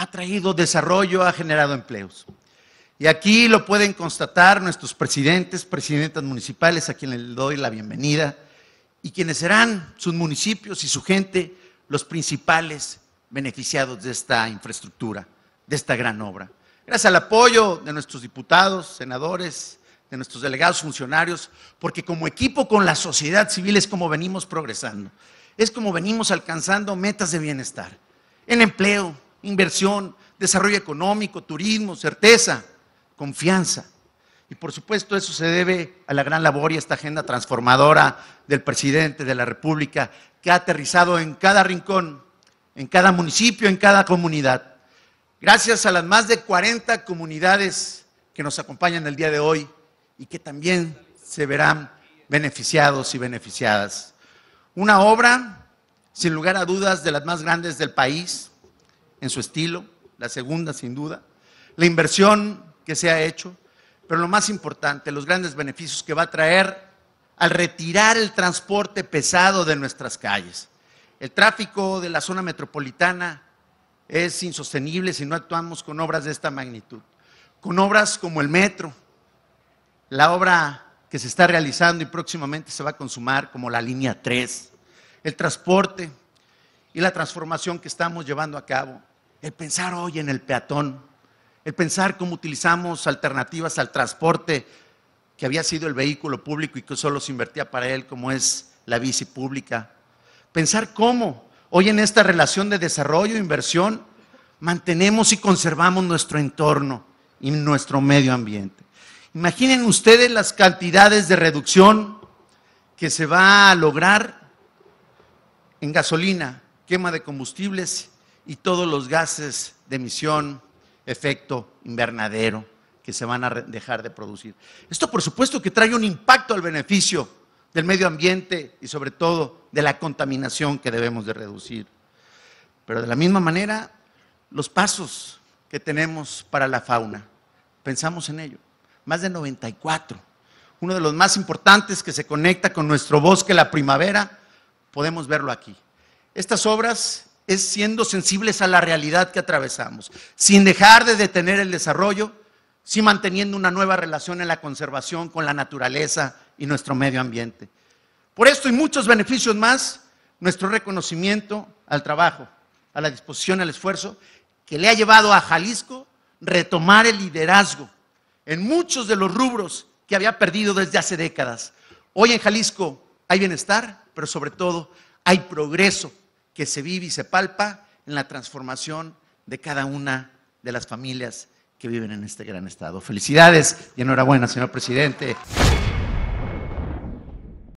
ha traído desarrollo, ha generado empleos. Y aquí lo pueden constatar nuestros presidentes, presidentas municipales, a quienes les doy la bienvenida, y quienes serán sus municipios y su gente los principales beneficiados de esta infraestructura, de esta gran obra. Gracias al apoyo de nuestros diputados, senadores, de nuestros delegados funcionarios, porque como equipo con la sociedad civil es como venimos progresando, es como venimos alcanzando metas de bienestar, en empleo, inversión, desarrollo económico, turismo, certeza, confianza. Y por supuesto eso se debe a la gran labor y a esta agenda transformadora del presidente de la República que ha aterrizado en cada rincón, en cada municipio, en cada comunidad. Gracias a las más de 40 comunidades que nos acompañan el día de hoy y que también se verán beneficiados y beneficiadas. Una obra, sin lugar a dudas, de las más grandes del país, en su estilo, la segunda sin duda, la inversión que se ha hecho, pero lo más importante, los grandes beneficios que va a traer al retirar el transporte pesado de nuestras calles. El tráfico de la zona metropolitana es insostenible si no actuamos con obras de esta magnitud, con obras como el metro, la obra que se está realizando y próximamente se va a consumar como la línea 3, el transporte y la transformación que estamos llevando a cabo el pensar hoy en el peatón, el pensar cómo utilizamos alternativas al transporte que había sido el vehículo público y que solo se invertía para él, como es la bici pública. Pensar cómo hoy en esta relación de desarrollo e inversión mantenemos y conservamos nuestro entorno y nuestro medio ambiente. Imaginen ustedes las cantidades de reducción que se va a lograr en gasolina, quema de combustibles y todos los gases de emisión, efecto invernadero que se van a dejar de producir. Esto por supuesto que trae un impacto al beneficio del medio ambiente y sobre todo de la contaminación que debemos de reducir. Pero de la misma manera, los pasos que tenemos para la fauna, pensamos en ello, más de 94, uno de los más importantes que se conecta con nuestro bosque la primavera, podemos verlo aquí. Estas obras es siendo sensibles a la realidad que atravesamos, sin dejar de detener el desarrollo, sí manteniendo una nueva relación en la conservación con la naturaleza y nuestro medio ambiente. Por esto y muchos beneficios más, nuestro reconocimiento al trabajo, a la disposición, al esfuerzo que le ha llevado a Jalisco retomar el liderazgo en muchos de los rubros que había perdido desde hace décadas. Hoy en Jalisco hay bienestar, pero sobre todo hay progreso que se vive y se palpa en la transformación de cada una de las familias que viven en este gran estado. Felicidades y enhorabuena, señor presidente.